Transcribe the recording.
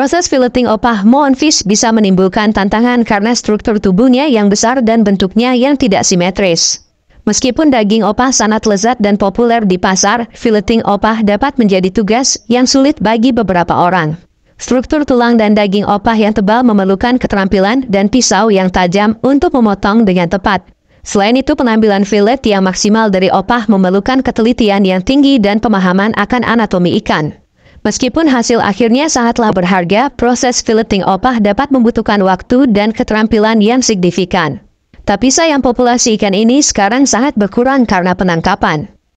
Proses filleting opah monfish bisa menimbulkan tantangan karena struktur tubuhnya yang besar dan bentuknya yang tidak simetris. Meskipun daging opah sangat lezat dan populer di pasar, filleting opah dapat menjadi tugas yang sulit bagi beberapa orang. Struktur tulang dan daging opah yang tebal memerlukan keterampilan dan pisau yang tajam untuk memotong dengan tepat. Selain itu, penampilan fillet yang maksimal dari opah memerlukan ketelitian yang tinggi dan pemahaman akan anatomi ikan. Meskipun hasil akhirnya sangatlah berharga, proses filleting opah dapat membutuhkan waktu dan keterampilan yang signifikan. Tapi sayang populasi ikan ini sekarang sangat berkurang karena penangkapan.